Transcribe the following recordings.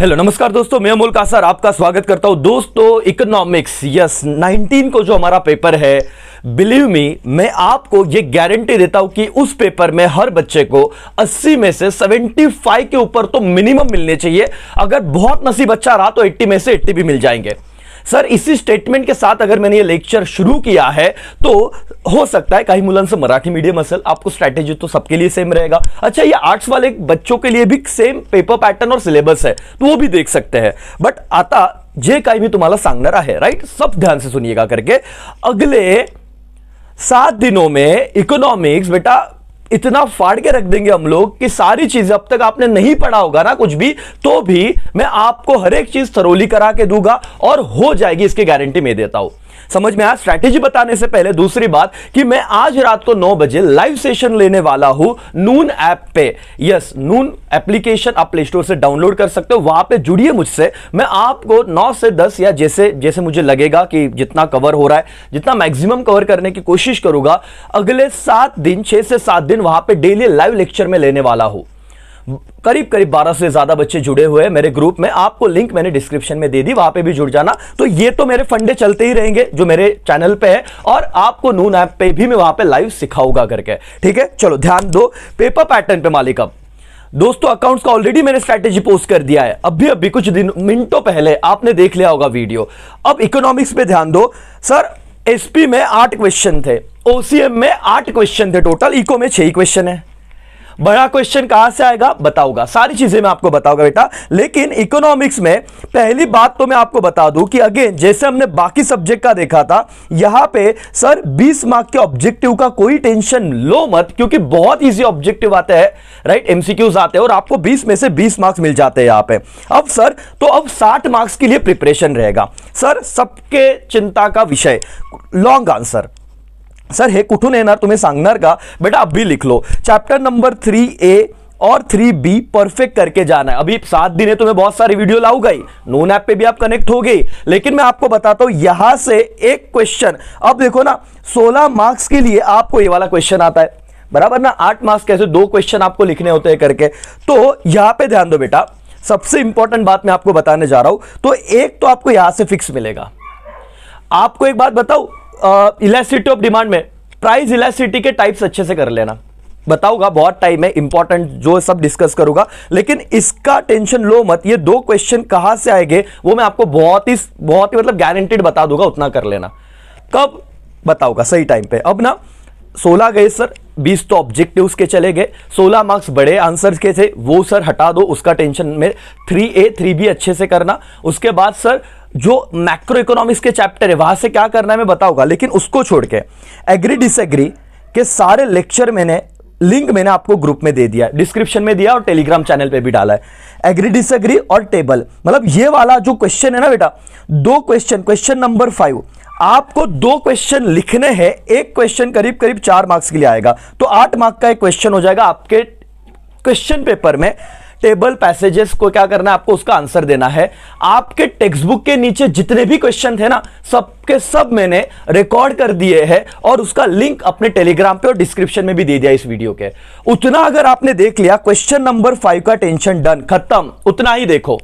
hello नमस्कार दोस्तों मैं अमोल कासर आपका स्वागत करता हूं दोस्तों इकोनॉमिक्स यस 19 को जो हमारा पेपर है बिलीव मी मैं आपको ये गारंटी देता हूं कि उस पेपर में हर बच्चे को 80 में से 75 के ऊपर तो मिनिमम मिलने चाहिए अगर बहुत नसीब अच्छा रहा तो 80 में से 80 भी मिल जाएंगे सर इसी स्टेटमेंट के साथ अगर मैंने ये लेक्चर शुरू किया है तो हो सकता है कहीं मुलान से मराठी मीडियम असल आपको स्ट्रैटेजी तो सबके लिए सेम रहेगा अच्छा ये आर्ट्स वाले बच्चों के लिए भी सेम पेपर पैटर्न और सिलेबस है तो वो भी देख सकते हैं बट आता जे भी तुम्हारा तुम्हाला रहा है राइट सब ध्यान से सुनिएगा करके अगले सात दिनों में इकोनॉमिक्स बेटा इतना फाड़ के रख देंगे हम लोग कि सारी चीजें अब तक आपने नहीं पढ़ा होगा ना कुछ भी तो भी मैं आपको हर एक चीज थरोली करा के दूंगा और हो जाएगी इसकी गारंटी मैं देता हूं समझ में आया स्ट्रैटेजी बताने से पहले दूसरी बात कि मैं आज रात को नौ बजे लाइव सेशन लेने वाला हूं नून ऐप पे यस नून एप्लीकेशन आप प्ले स्टोर से डाउनलोड कर सकते हो वहां पे जुड़िए मुझसे मैं आपको नौ से दस या जैसे जैसे मुझे लगेगा कि जितना कवर हो रहा है जितना मैक्सिमम कवर करने की कोशिश करूंगा अगले सात दिन छह से सात दिन वहां पर डेली लाइव लेक्चर में लेने वाला हूं करीब करीब 12 से ज्यादा बच्चे जुड़े हुए हैं मेरे ग्रुप में आपको लिंक मैंने डिस्क्रिप्शन में दे दी वहां पे भी जुड़ जाना तो ये तो मेरे फंडे चलते ही रहेंगे जो मेरे चैनल पे है और आपको नून ऐप पे भी मैं वहां पे लाइव सिखाऊंगा करके ठीक है चलो ध्यान दो पेपर पैटर्न पे मालिक अब दोस्तों अकाउंट्स का ऑलरेडी मैंने स्ट्रैटेजी पोस्ट कर दिया है अभी अभी कुछ दिन मिनटों पहले आपने देख लिया होगा वीडियो अब इकोनॉमिक्स पे ध्यान दो सर एसपी में आठ क्वेश्चन थे ओसीएम में आठ क्वेश्चन थे टोटल इको में छह क्वेश्चन है बड़ा क्वेश्चन कहां से आएगा बताऊंगा सारी चीजें मैं आपको बताऊंगा बेटा लेकिन इकोनॉमिक्स में पहली बात तो मैं आपको बता दूं कि अगेन जैसे हमने बाकी सब्जेक्ट का देखा था यहां पे सर 20 मार्क के ऑब्जेक्टिव का कोई टेंशन लो मत क्योंकि बहुत इजी ऑब्जेक्टिव आते हैं राइट एमसीक्यूज आते हैं और आपको बीस में से बीस मार्क्स मिल जाते हैं यहां पे अब सर तो अब साठ मार्क्स के लिए प्रिपरेशन रहेगा सर सबके चिंता का विषय लॉन्ग आंसर सर हे कुठून येणार तुम्ही सांगणार का बेटा अभी लिख लो चैप्टर नंबर थ्री ए और थ्री बी परफेक्ट करके जाना है अभी सात दिन है तुम्हें बहुत सारी वीडियो लाऊ गई नोन ऐप पे भी आप कनेक्ट हो गई लेकिन मैं आपको बताता हूं यहां से एक क्वेश्चन अब देखो ना 16 मार्क्स के लिए आपको ये वाला क्वेश्चन आता है बराबर ना आठ मार्क्स कैसे दो क्वेश्चन आपको लिखने होते हैं करके तो यहां पर ध्यान दो बेटा सबसे इंपॉर्टेंट बात मैं आपको बताने जा रहा हूं तो एक तो आपको यहां से फिक्स मिलेगा आपको एक बात बताऊं इलास्टिटी ऑफ डिमांड में प्राइस इलास्टिटी के टाइप्स अच्छे से कर लेना बताऊंगा बहुत टाइम है इंपॉर्टेंट जो सब डिस्कस करूंगा लेकिन इसका टेंशन लो मत ये दो क्वेश्चन कहां से आएंगे वो मैं आपको बहुत ही बहुत ही मतलब गारंटेड बता दूंगा उतना कर लेना कब बताऊंगा सही टाइम पे अब ना 16 गए सर 20 तो ऑब्जेक्टिव के चले गए 16 मार्क्स बड़े आंसर्स के थे वो सर हटा दो उसका टेंशन में 3A 3B अच्छे से करना उसके बाद सर जो मैक्रो इकोनॉमिक्स के चैप्टर है वहां से क्या करना है मैं बताऊंगा लेकिन उसको छोड़ के एग्री डिसएग्री के सारे लेक्चर मैंने लिंक मैंने आपको ग्रुप में दे दिया डिस्क्रिप्शन में दिया और टेलीग्राम चैनल पे भी डाला है एग्री डिसएग्री और टेबल मतलब ये वाला जो क्वेश्चन है ना बेटा दो क्वेश्चन क्वेश्चन नंबर फाइव आपको दो क्वेश्चन लिखने हैं एक क्वेश्चन करीब करीब चार मार्क्स के लिए आएगा तो आठ मार्क का एक क्वेश्चन हो जाएगा आपके क्वेश्चन पेपर में टेबल पैसेजेस को क्या करना है आपको उसका आंसर देना है आपके टेक्स्ट बुक के नीचे जितने भी क्वेश्चन थे ना सबके सब मैंने रिकॉर्ड कर दिए हैं और उसका लिंक अपने टेलीग्राम पे और डिस्क्रिप्शन में भी दे दिया इस वीडियो के उतना अगर आपने देख लिया क्वेश्चन नंबर फाइव का टेंशन डन खत्म उतना ही देखो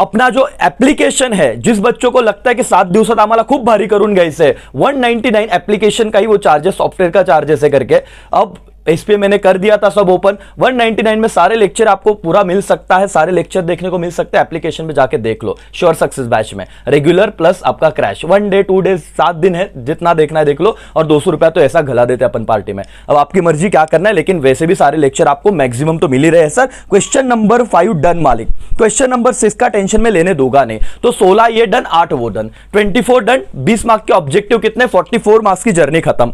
अपना जो एप्लीकेशन है जिस बच्चों को लगता है कि सात दिवसात आमला खूब भारी करून गए आहे 199 एप्लीकेशन का ही वो चार्जेस सॉफ्टवेयर का चार्जेस है करके अब इस पर मैंने कर दिया था सब ओपन 199 में सारे लेक्चर आपको पूरा मिल सकता है सारे लेक्चर देखने को मिल सकता है एप्लीकेशन में जाके देख लो श्योर सक्सेस बैच में रेगुलर प्लस आपका crash one day two day सात दिन है जितना देखना है देख लो और दो रुपया तो ऐसा घला देते अपन पार्टी में अब आपकी मर्जी क्या करना है लेकिन वैसे भी सारे लेक्चर आपको मैक्सिमम तो मिल ही रहे हैं sir question number five done मालिक क्वेश्चन नंबर सिक्स का टेंशन में लेने दूंगा नहीं तो सोलह ये डन आठ वो डन ट्वेंटी डन बीस मार्क्स के ऑब्जेक्टिव कितने फोर्टी मार्क्स की जर्नी खत्म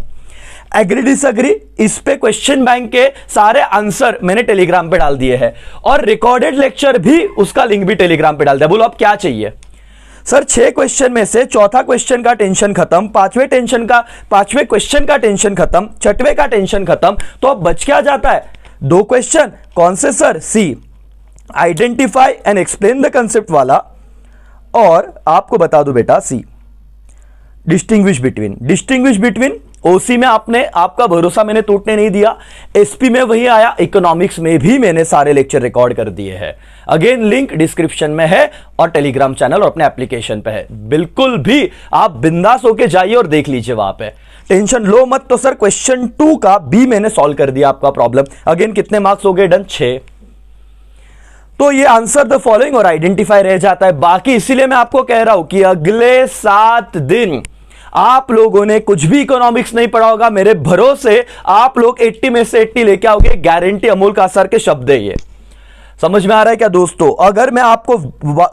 एग्री डिसग्री इस पे क्वेश्चन बैंक के सारे आंसर मैंने टेलीग्राम पे डाल दिए हैं और रिकॉर्डेड लेक्चर भी उसका लिंक भी टेलीग्राम पे डाल दिया बोलो आप क्या चाहिए सर छह क्वेश्चन में से चौथा क्वेश्चन का टेंशन खत्म पांचवें टेंशन का पांचवें क्वेश्चन का टेंशन खत्म छठवें का टेंशन खत्म तो अब बच क्या जाता है दो क्वेश्चन कौन से sir C identify and explain the concept वाला और आपको बता दो बेटा C distinguish between distinguish between OC में आपने आपका भरोसा मैंने टूटने नहीं दिया एसपी में वही आया इकोनॉमिक्स में भी मैंने सारे लेक्चर रिकॉर्ड कर दिए हैं अगेन लिंक डिस्क्रिप्शन में है और टेलीग्राम चैनल और अपने एप्लीकेशन पे है बिल्कुल भी आप बिंदास होके जाइए और देख लीजिए वहां पे टेंशन लो मत तो सर क्वेश्चन टू का बी मैंने सॉल्व कर दिया आपका प्रॉब्लम अगेन कितने मार्क्स हो गए डन छे तो ये आंसर द फॉलोइंग और आइडेंटिफाई रह जाता है बाकी इसीलिए मैं आपको कह रहा हूं कि अगले सात दिन आप लोगों ने कुछ भी इकोनॉमिक्स नहीं पढ़ा होगा मेरे भरोसे आप लोग 80 में से 80 लेके आओगे गारंटी अमूल का सर के शब्द है ये समझ में आ रहा है क्या दोस्तों अगर मैं आपको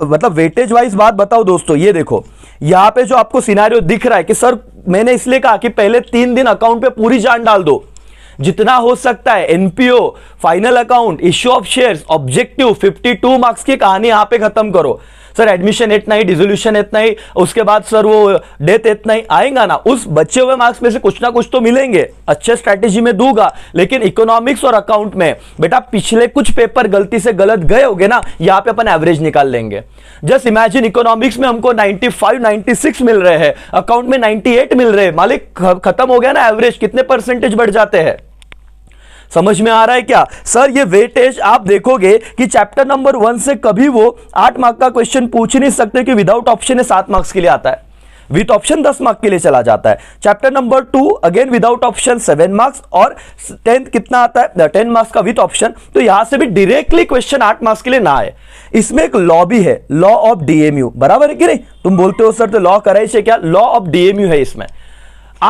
मतलब वेटेज वाइज बात बताऊं दोस्तों ये देखो यहां पे जो आपको सिनारियो दिख रहा है कि सर मैंने इसलिए कहा कि पहले तीन दिन अकाउंट पे पूरी जान डाल दो जितना हो सकता है NPO final account issue of shares objective 52 marks की कहानी यहां पे खत्म करो सर एडमिशन इतना ही डिजोल्यूशन इतना ही उसके बाद सर वो डेथ इतना ही आएगा ना उस बचे हुए मार्क्स में से कुछ ना कुछ तो मिलेंगे अच्छे स्ट्रैटेजी में दूंगा लेकिन इकोनॉमिक्स और अकाउंट में बेटा पिछले कुछ पेपर गलती से गलत गए हो ना यहाँ पे अपन एवरेज निकाल लेंगे जस्ट इमेजिन इकोनॉमिक्स में हमको नाइनटी फाइव मिल रहे हैं अकाउंट में नाइनटी मिल रहे हैं मालिक खत्म हो गया ना एवरेज कितने परसेंटेज बढ़ जाते हैं समझ में आ रहा है क्या सर ये वेटेज आप देखोगे कि चैप्टर नंबर वन से कभी वो आठ मार्क का क्वेश्चन पूछ नहीं सकते कि विदाउट ऑप्शन सात मार्क्स के लिए आता है विथ ऑप्शन दस मार्क्स के लिए चला जाता है chapter number two again without option seven marks और टेंथ कितना आता है टेन मार्क्स का विथ ऑप्शन तो यहां से भी डायरेक्टली क्वेश्चन आठ मार्क्स के लिए ना आए इसमें एक लॉ भी है लॉ ऑफ डीएमयू बराबर है कि नहीं तुम बोलते हो सर तो लॉ कराइए क्या लॉ ऑफ डीएमयू है इसमें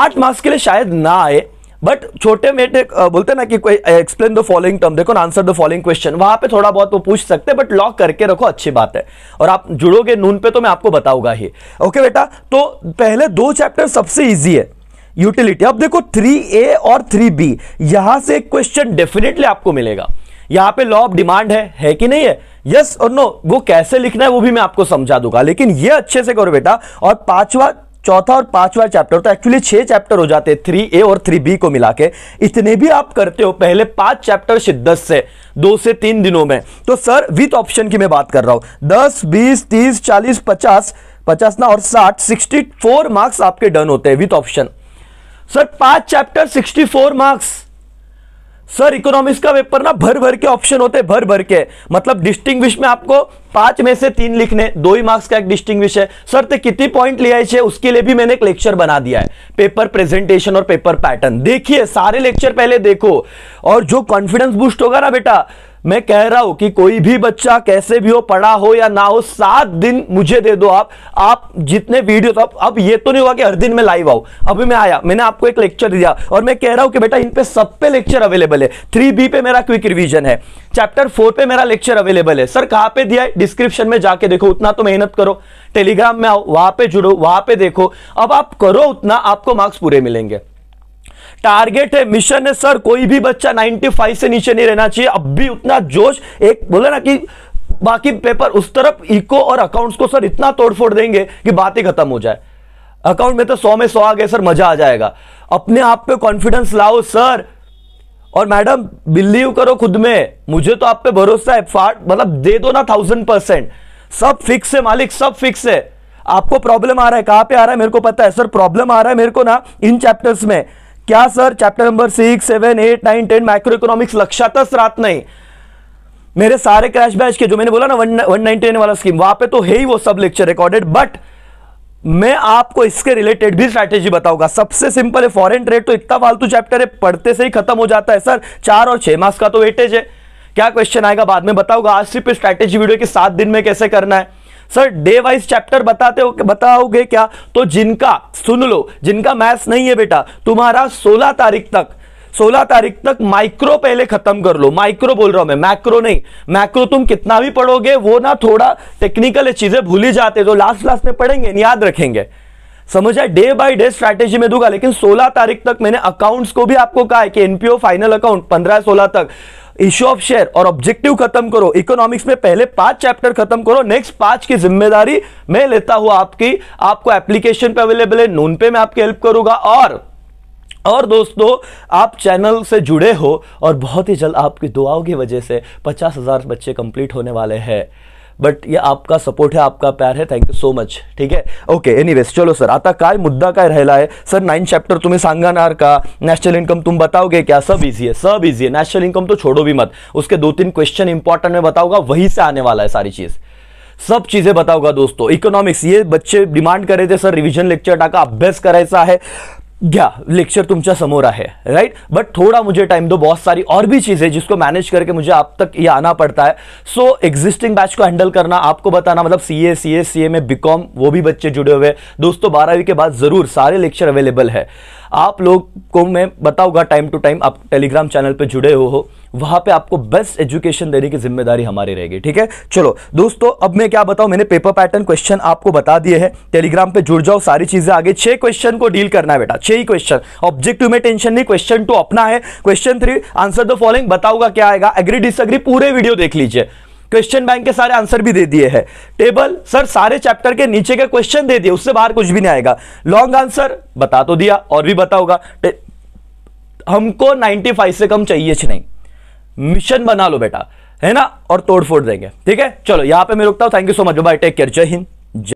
आठ मार्क्स के लिए शायद ना आए बट छोटे मेटे बोलते ना कि कोई एक्सप्लेन द फॉलोइंग टर्म देखो ना आंसर द फॉलोइंग क्वेश्चन वहां पे थोड़ा बहुत वो तो पूछ सकते हैं बट लॉक करके रखो अच्छी बात है और आप जुड़ोगे नून पे तो मैं आपको बताऊंगा ही ओके बेटा तो पहले दो चैप्टर सबसे ईजी है यूटिलिटी अब देखो थ्री ए और थ्री बी यहां से एक क्वेश्चन डेफिनेटली आपको मिलेगा यहां पे लॉ ऑफ डिमांड है है कि नहीं है यस yes और नो no, वो कैसे लिखना है वो भी मैं आपको समझा दूंगा लेकिन ये अच्छे से करो बेटा और पांचवा चौथा और पांचवा चैप्टर तो एक्चुअली छह चैप्टर हो जाते हैं थ्री ए और थ्री बी को मिला के इतने भी आप करते हो पहले पांच चैप्टर से दस से दो से तीन दिनों में तो सर विथ ऑप्शन की मैं बात कर रहा हूं दस बीस तीस चालीस पचास पचास ना और साठ सिक्सटी फोर मार्क्स आपके डन होते हैं विथ ऑप्शन सर पांच chapter sixty four marks sir economics का पेपर ना भर भर के ऑप्शन होते भर भर के मतलब डिस्टिंग्विश में आपको पांच में से तीन लिखने दो ही मार्क्स का एक डिस्टिंग्विश है सर ते कितनी पॉइंट लिया है उसके लिए भी मैंने एक लेक्चर बना दिया है पेपर प्रेजेंटेशन और पेपर पैटर्न देखिए सारे लेक्चर पहले देखो और जो कॉन्फिडेंस बूस्ट होगा ना बेटा मैं कह रहा हूं कि कोई भी बच्चा कैसे भी हो पढ़ा हो या ना हो सात दिन मुझे दे दो आप आप जितने वीडियो तो अब ये तो नहीं हुआ कि हर दिन मैं लाइव आऊं अभी मैं आया मैंने आपको एक लेक्चर दिया और मैं कह रहा हूं कि बेटा इन पे सब पे लेक्चर अवेलेबल है थ्री बी पे मेरा क्विक रिविजन है चैप्टर फोर पे मेरा लेक्चर अवेलेबल है सर कहाँ पे दिया है डिस्क्रिप्शन में जाके देखो उतना तो मेहनत करो टेलीग्राम में आओ वहां पे जुड़ो वहां पे देखो अब आप करो उतना आपको मार्क्स पूरे मिलेंगे टारगेट है मिशन है सर कोई भी बच्चा 95 से नीचे नहीं रहना चाहिए अब भी उतना जोश एक बोले ना कि बाकी पेपर उस तरफ इको और अकाउंट्स को सर इतना तोड़फोड़ देंगे कि बातें खत्म हो जाए अकाउंट में तो सौ में सौ आ गए सर मजा आ जाएगा अपने आप पे कॉन्फिडेंस लाओ सर और मैडम बिलीव करो खुद में मुझे तो आप पे भरोसा है फाट मतलब दे दो ना थाउजेंड परसेंट सब फिक्स है मालिक सब फिक्स है आपको प्रॉब्लम आ रहा है कहां पे आ रहा है मेरे को पता है सर प्रॉब्लम आ रहा है मेरे को ना इन चैप्टर्स में क्या sir chapter number six seven eight nine ten micro economics लक्षात रात नहीं मेरे सारे क्रैश बैच के जो मैंने बोला ना वन नाइन टेन वाला स्कीम वहां पे तो है ही वो सब लेक्चर रिकॉर्डेड बट मैं आपको इसके रिलेटेड भी स्ट्रैटेजी बताऊंगा सबसे सिंपल है फॉरेन ट्रेड तो इतना फालतू चैप्टर है पढ़ते से ही खत्म हो जाता है सर चार और छह मास का तो वेटेज है क्या क्वेश्चन आएगा बाद में बताऊंगा आज सिर्फ स्ट्रैटेजी वीडियो के सात दिन में कैसे करना है सर डे वाइज चैप्टर बताते हो बताओगे क्या तो जिनका सुन लो जिनका मैथ्स नहीं है बेटा तुम्हारा 16 तारीख तक 16 तारीख तक माइक्रो पहले खत्म कर लो माइक्रो बोल रहा हूं मैं मैक्रो नहीं मैक्रो तुम कितना भी पढ़ोगे वो ना थोड़ा टेक्निकल चीजें ही जाते तो लास्ट लास्ट में पढ़ेंगे याद रखेंगे समझा डे बाय डे स्ट्रैटेजी में दूंगा लेकिन 16 तारीख तक मैंने अकाउंट्स को भी आपको कहा है कि एनपीओ फाइनल अकाउंट 15 16 तक इश्यू ऑफ शेयर और ऑब्जेक्टिव खत्म करो इकोनॉमिक्स में पहले पांच चैप्टर खत्म करो नेक्स्ट पांच की जिम्मेदारी मैं लेता हूं आपकी आपको एप्लीकेशन पे अवेलेबल है नून पे मैं आपकी हेल्प करूंगा और और दोस्तों आप चैनल से जुड़े हो और बहुत ही जल्द आपकी दुआओं की वजह से पचास हजार बच्चे कंप्लीट होने वाले हैं बट ये आपका सपोर्ट है आपका प्यार है थैंक यू सो मच ठीक है ओके एनी चलो सर आता काय मुद्दा काय राहिला आहे सर नाईन चॅप्टर तुम्ही सांगणार का नॅशनल इन्कम तुम बताओगे क्या सब इजी है सब इजी है नेशनल इनकम तो छोड़ो भी मत उसके दो तीन क्वेश्चन इंपॉर्टेंट में बताऊंगा वहीं से आने वाला है सारी चीज़ सब चीज़ें बताऊंगा दोस्तों इकोनॉमिक्स ये बच्चे डिमांड करे थे सर रिविजन लेक्चर टाका अभ्यास कराया है घ्या लेक्चर तुम्हार समोर है राइट बट थोड़ा मुझे टाइम दो बहुत सारी और भी चीज़ें जिसको मैनेज करके मुझे आप तक ये आना पड़ता है सो एग्जिस्टिंग बैच को हैंडल करना आपको बताना मतलब सी ए सी ए सी ए में बी वो भी बच्चे जुड़े हुए दोस्तों बारहवीं के बाद ज़रूर सारे लेक्चर अवेलेबल है आप लोग को मैं बताऊंगा टाइम टू टाइम आप टेलीग्राम चैनल पे जुड़े हो हो वहां पे आपको बेस्ट एजुकेशन देने की जिम्मेदारी हमारी रहेगी ठीक है चलो दोस्तों अब मैं क्या बताऊं मैंने पेपर पैटर्न क्वेश्चन आपको बता दिए हैं टेलीग्राम पे जुड़ जाओ सारी चीजें आगे छह क्वेश्चन को डील करना है बेटा छह ही क्वेश्चन ऑब्जेक्टिव में टेंशन नहीं क्वेश्चन टू तो अपना है question three answer the following बताऊंगा क्या आएगा एग्री डिसअग्री पूरे वीडियो देख लीजिए क्वेश्चन बैंक के सारे आंसर भी दे दिए हैं टेबल सर सारे चैप्टर के नीचे के क्वेश्चन दे दिए उससे बाहर कुछ भी नहीं आएगा लॉन्ग आंसर बता तो दिया और भी बता होगा हमको 95 से कम चाहिए नहीं मिशन बना लो बेटा है ना और तोड़फोड़ देंगे ठीक है चलो यहां पे मैं रुकता हूं thank you so much bye take care Jai Hind